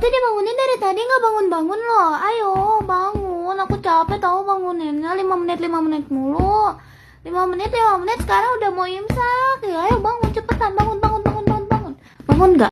tadi bangunin dari tadi nggak bangun-bangun loh. Ayo bangun. Aku capek tau banguninnya lima menit lima menit mulu. lima menit lima menit sekarang udah mau imsak. Ya ayo bangun cepetan bangun bangun bangun bangun bangun. Bangun nggak?